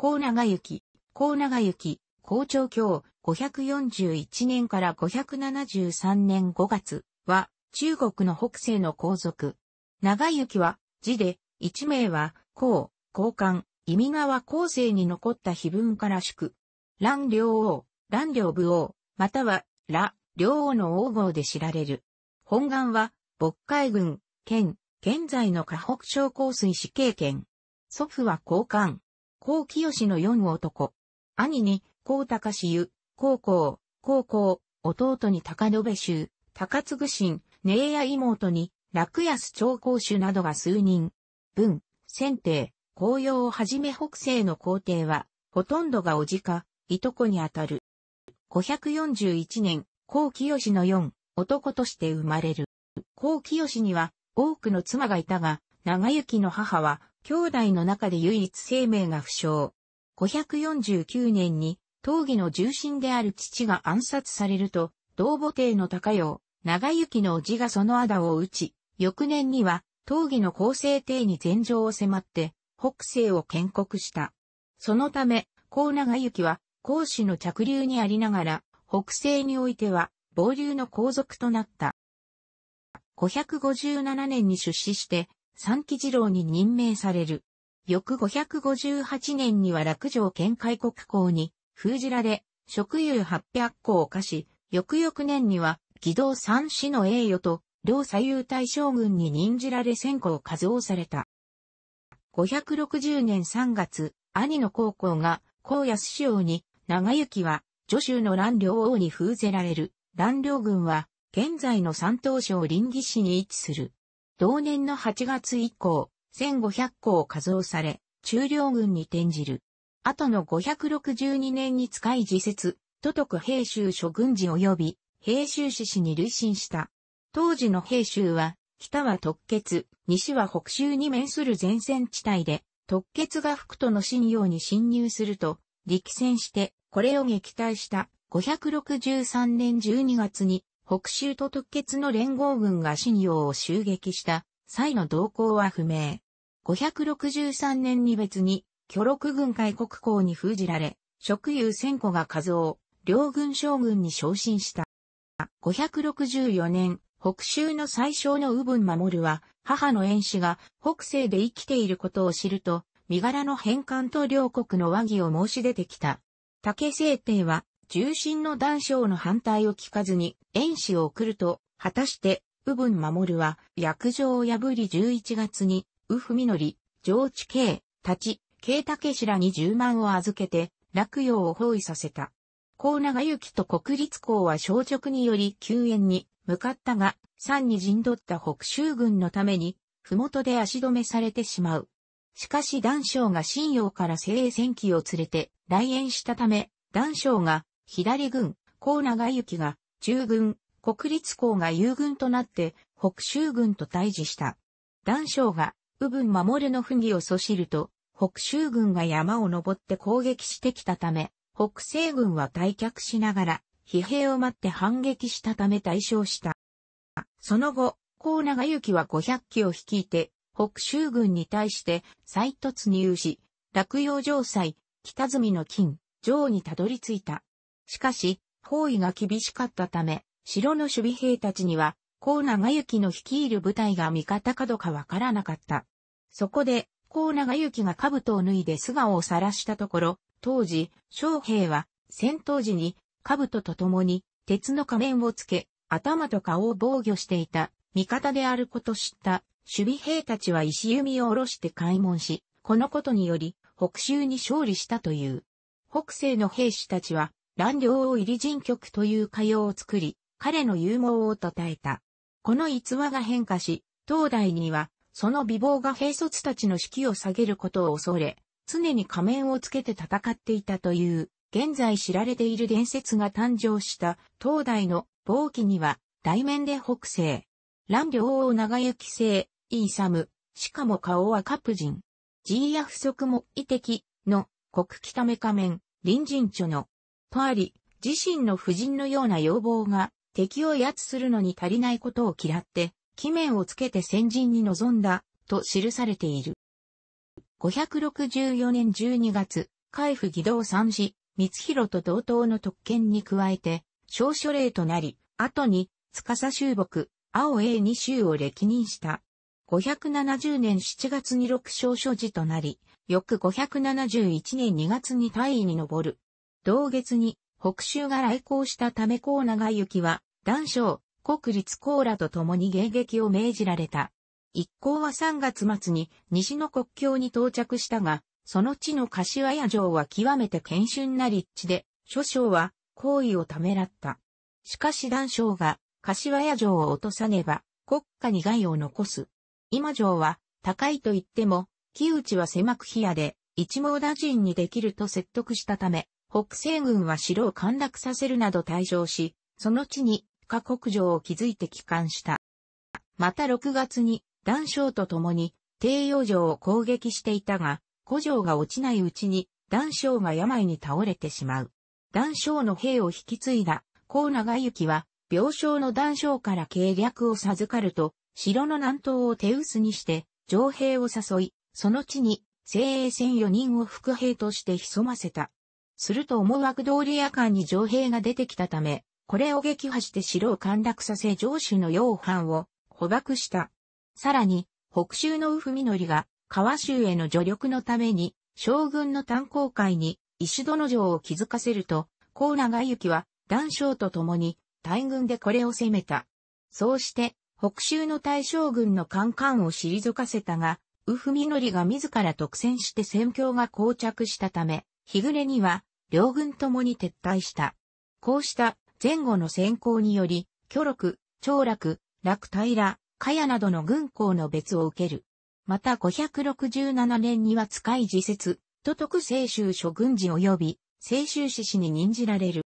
高長行、高長行、高長教、541年から573年5月は、中国の北西の皇族。長行は、字で、一名は、高、高官、意味川後世に残った碑文から祝。蘭両王、蘭両武王、または、ら、両王の王号で知られる。本願は、渤海郡、県、現在の河北省降水市経験。祖父は高官。高清の四男。兄に、高高志湯、高校、高校、弟に高延衆、高継新、姉や妹に、楽安長公主などが数人。文、先定、紅葉をはじめ北西の皇帝は、ほとんどがおじか、いとこにあたる。541年、高清の四、男として生まれる。高清には、多くの妻がいたが、長行の母は、兄弟の中で唯一生命が負傷。549年に、闘技の重心である父が暗殺されると、同母帝の高陽、長行の叔父がその仇を討ち、翌年には、闘技の厚生帝に禅譲を迫って、北西を建国した。そのため、高長行は、公子の着流にありながら、北西においては、暴流の皇族となった。557年に出資して、三木次郎に任命される。翌558年には落城県開国公に、封じられ、職有800個を課し、翌々年には、義堂三氏の栄誉と、両左右大将軍に任じられ千個を加増された。560年3月、兄の高校が、高安師匠に、長行は、助州の乱領王に封ぜられる。乱領軍は、現在の三島省林義市に位置する。同年の8月以降、1500個を加増され、中領軍に転じる。後の562年に使い自説、都督兵州諸軍事及び兵州志士に累進した。当時の兵州は、北は特決、西は北州に面する前線地帯で、特決が福都の信用に侵入すると、力戦して、これを撃退した563年12月に北州と特決の連合軍が信用を襲撃した際の動向は不明。563年に別に、巨録軍開国公に封じられ、職有千個が数を、両軍将軍に昇進した。564年、北州の最小の右分守は、母の遠氏が北西で生きていることを知ると、身柄の返還と両国の和議を申し出てきた。竹聖帝は、重心の断章の反対を聞かずに、遠視を送ると、果たして、部分守るは、約定を破り11月に、宇文則、上地慶、立ち、慶武氏らに10万を預けて、落葉を包囲させた。高長幸と国立校は小直により救援に向かったが、三に陣取った北州軍のために、麓で足止めされてしまう。しかし男章が新用から西戦機を連れて来園したため、男章が左軍、高長行が、中軍、国立校が友軍となって、北州軍と対峙した。談将が、右軍守れの不義を阻止ると、北州軍が山を登って攻撃してきたため、北西軍は退却しながら、疲弊を待って反撃したため退象した。その後、高長行は500機を率いて、北州軍に対して再突入し、落葉城塞、北積の金、城にたどり着いた。しかし、包囲が厳しかったため、城の守備兵たちには、高長行の率いる部隊が味方かどうかわからなかった。そこで、高長行が兜を脱いで素顔を晒したところ、当時、将兵は、戦闘時に、兜と共に、鉄の仮面をつけ、頭と顔を防御していた、味方であること知った、守備兵たちは石弓を下ろして開門し、このことにより、北州に勝利したという。北西の兵士たちは、乱領を入り人曲という歌謡を作り、彼の勇猛を称えた。この逸話が変化し、東大には、その美貌が兵卒たちの士気を下げることを恐れ、常に仮面をつけて戦っていたという、現在知られている伝説が誕生した東大の暴記には、大面で北西、乱領を長行き生、イーサム、しかも顔はカプ人、ジーヤ不足も遺的の、国北め仮面、隣人著の、とあり、自身の夫人のような要望が敵を威圧するのに足りないことを嫌って、記面をつけて先陣に臨んだ、と記されている。564年12月、海部義堂三寺、光弘と同等の特権に加えて、小書令となり、後に、司修木、青英二州を歴任した。570年7月に六小書寺となり、翌571年2月に大尉に上る。同月に北州が来航したため高長行は、男将、国立高らと共に迎撃を命じられた。一行は3月末に西の国境に到着したが、その地の柏屋城は極めて謙峻な立地で、諸将は行為をためらった。しかし男将が柏屋城を落とさねば国家に害を残す。今城は高いと言っても、木内は狭く冷やで、一網打尽にできると説得したため、北西軍は城を陥落させるなど退場し、その地に下国城を築いて帰還した。また6月に、断章と共に、帝陽城を攻撃していたが、古城が落ちないうちに、断章が病に倒れてしまう。断章の兵を引き継いだ、高長行は、病床の断章から計略を授かると、城の南東を手薄にして、城兵を誘い、その地に、精鋭戦4人を副兵として潜ませた。すると思惑通り夜間に城兵が出てきたため、これを撃破して城を陥落させ城主の洋藩を捕獲した。さらに、北州の右文則が、川州への助力のために、将軍の炭鉱会に、石殿城を築かせると、高長行は、男将と共に、大軍でこれを攻めた。そうして、北州の大将軍のカンカンを退かせたが、右文則が自ら独占して戦況が膠着したため、日暮れには、両軍ともに撤退した。こうした前後の選考により、巨禄、長楽、楽平、茅などの軍校の別を受ける。また567年には使い自説、都督清州諸軍事及び清州志士に任じられる。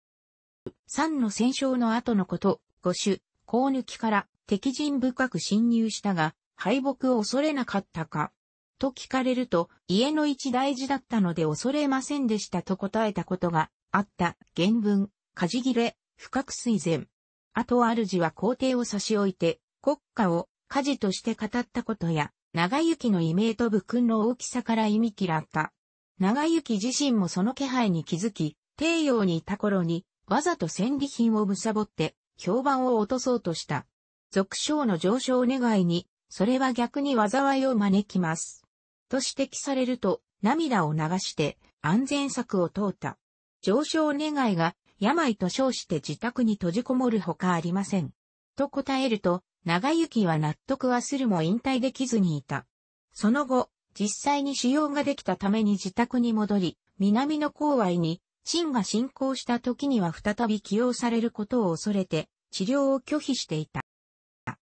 三の戦勝の後のこと、五種、甲抜きから敵陣深く侵入したが、敗北を恐れなかったか。と聞かれると、家の一大事だったので恐れませんでしたと答えたことがあった。原文、かじ切れ、深く垂前。あと主は皇帝を差し置いて、国家を家事として語ったことや、長行の異名と武勲の大きさから意味嫌った。長行自身もその気配に気づき、帝王にいた頃に、わざと戦利品を貪って、評判を落とそうとした。俗称の上昇願いに、それは逆に災いを招きます。と指摘されると涙を流して安全策を問うた。上昇願いが病と称して自宅に閉じこもるほかありません。と答えると、長行は納得はするも引退できずにいた。その後、実際に使用ができたために自宅に戻り、南の郊外に、真が進行した時には再び起用されることを恐れて、治療を拒否していた。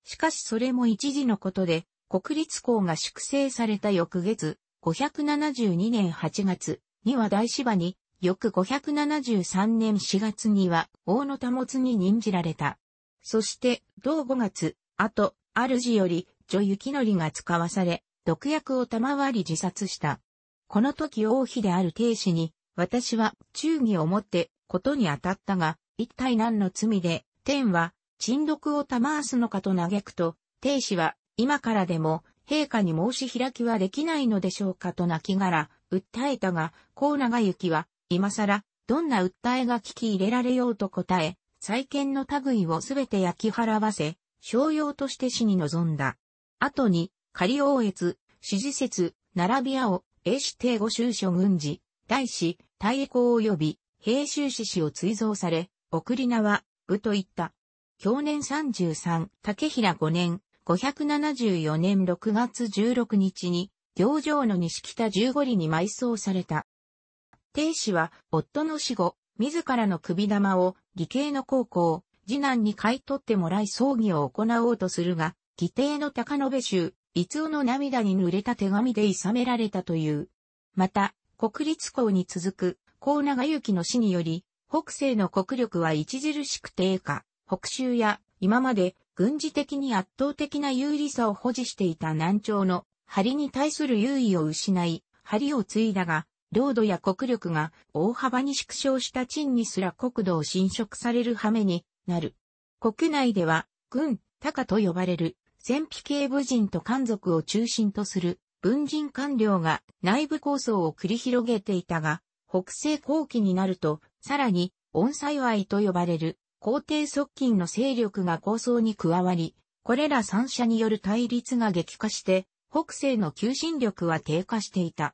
しかしそれも一時のことで、国立校が粛清された翌月、572年8月には大芝に、翌573年4月には大野保に任じられた。そして、同5月、後、主より女雪りが使わされ、毒薬を賜り自殺した。この時王妃である帝氏に、私は忠義をもってことに当たったが、一体何の罪で、天は、沈毒を賜すのかと嘆くと、帝氏は今からでも、陛下に申し開きはできないのでしょうかと泣きがら、訴えたが、高長幸は、今更、どんな訴えが聞き入れられようと答え、再建の類をすべて焼き払わせ、商用として死に臨んだ。後に、仮応越、支持説、並び屋を、英子帝御州所軍事、大使、大栄公及び、平州志士を追贈され、送り名は、部と言った。去年33、竹平5年、574年6月16日に、行場の西北十五里に埋葬された。定子は、夫の死後、自らの首玉を、義兄の高校、次男に買い取ってもらい葬儀を行おうとするが、義弟の高延衆、伊豆の涙に濡れた手紙でいさめられたという。また、国立校に続く、高長幸の死により、北西の国力は著しく低下、北州や今まで軍事的に圧倒的な有利さを保持していた南朝の針に対する優位を失い、針を継いだが、領土や国力が大幅に縮小した陳にすら国土を侵食される羽目になる。国内では、軍、高と呼ばれる、戦費系武人と漢族を中心とする、文人官僚が内部構想を繰り広げていたが、北西後期になると、さらに、恩幸いと呼ばれる皇帝側近の勢力が構想に加わり、これら三者による対立が激化して、北西の求心力は低下していた。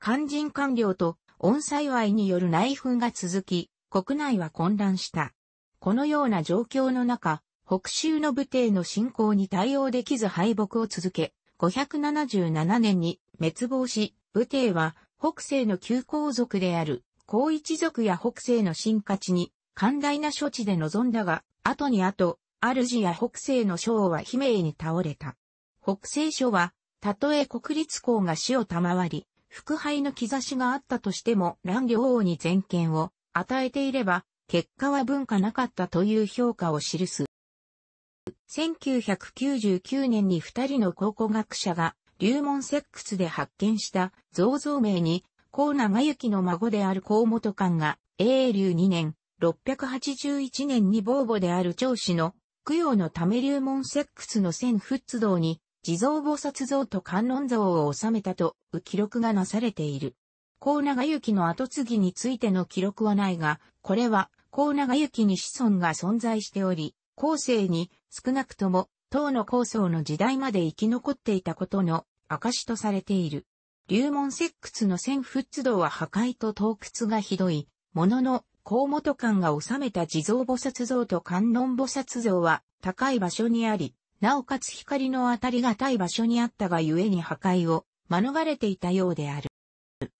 肝心官僚と恩幸いによる内紛が続き、国内は混乱した。このような状況の中、北州の武帝の侵攻に対応できず敗北を続け、577年に滅亡し、武帝は北西の旧皇族である、皇一族や北西の新家地に寛大な処置で臨んだが、後に後、主や北西の将は悲鳴に倒れた。北西諸は、たとえ国立公が死を賜り、腹敗の兆しがあったとしても乱行王に全権を与えていれば、結果は文化なかったという評価を記す。1999年に二人の考古学者が、流門石窟で発見した造像名に、高長幸の孫である高本館が、永永流2年、681年に防母である長子の供養のため流門石窟の千仏堂に地蔵菩薩像と観音像を収めたとう記録がなされている。高長行の後継ぎについての記録はないが、これは高長行に子孫が存在しており、後世に少なくとも唐の高僧の時代まで生き残っていたことの証とされている。流門石窟の千仏堂は破壊と盗掘がひどい、ものの高本官が収めた地蔵菩薩像と観音菩薩像は高い場所にあり、なおかつ光の当たりがたい場所にあったがゆえに破壊を免れていたようである。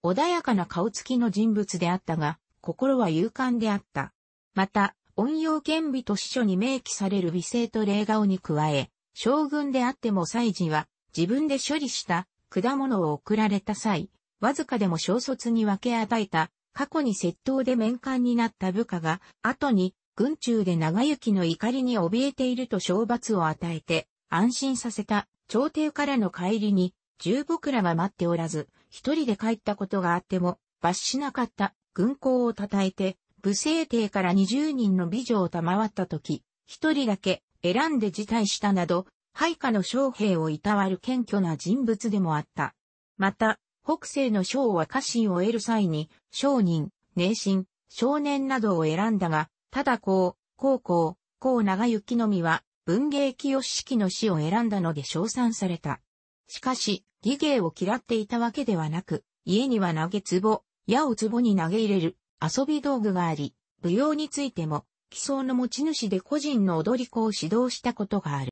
穏やかな顔つきの人物であったが、心は勇敢であった。また、恩用兼備と司書に明記される美声と霊顔に加え、将軍であっても祭事は自分で処理した果物を送られた際、わずかでも小卒に分け与えた過去に窃盗で面官になった部下が、後に、軍中で長行の怒りに怯えていると懲罰を与えて、安心させた、朝廷からの帰りに、十僕らが待っておらず、一人で帰ったことがあっても、罰しなかった、軍港を称えて、武政帝から二十人の美女を賜った時、一人だけ選んで辞退したなど、配下の将兵をいたわる謙虚な人物でもあった。また、北西の将は家臣を得る際に、商人、名臣、少年などを選んだが、ただこう、う、こう長行のみは、文芸清式の死を選んだので称賛された。しかし、義芸を嫌っていたわけではなく、家には投げ壺、矢を壺に投げ入れる遊び道具があり、舞踊についても、基礎の持ち主で個人の踊り子を指導したことがある。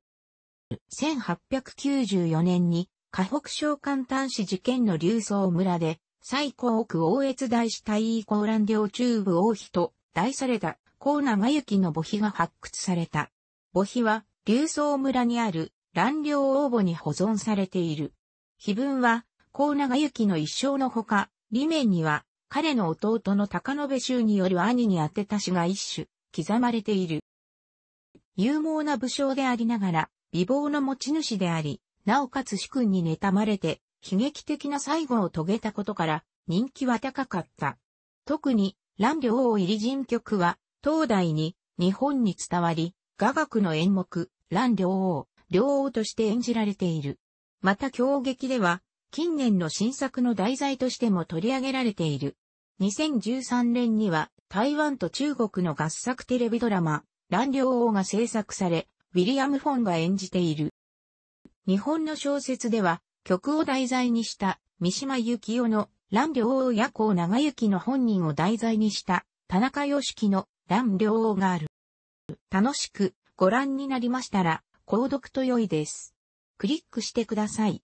1894年に河北省関丹市事件の流送村で、最高区大越大師大位高乱領中部王妃と題された、高長幸の墓碑が発掘された。墓碑は、流送村にある、乱領王墓に保存されている。碑文は、高長幸の一生のほか、裏面には、彼の弟の高延衆による兄に宛てた詩が一種、刻まれている。勇猛な武将でありながら、美貌の持ち主であり、なおかつ主君に妬まれて、悲劇的な最後を遂げたことから、人気は高かった。特に、蘭陵王入り人曲は、東大に、日本に伝わり、雅楽の演目、蘭陵王、両王として演じられている。また京劇では、近年の新作の題材としても取り上げられている。2013年には、台湾と中国の合作テレビドラマ、蘭陵王が制作され、ウィリアム・フォンが演じている。日本の小説では、曲を題材にした三島由紀夫の乱領王や行長行の本人を題材にした田中良樹の乱領王がある。楽しくご覧になりましたら、購読と良いです。クリックしてください。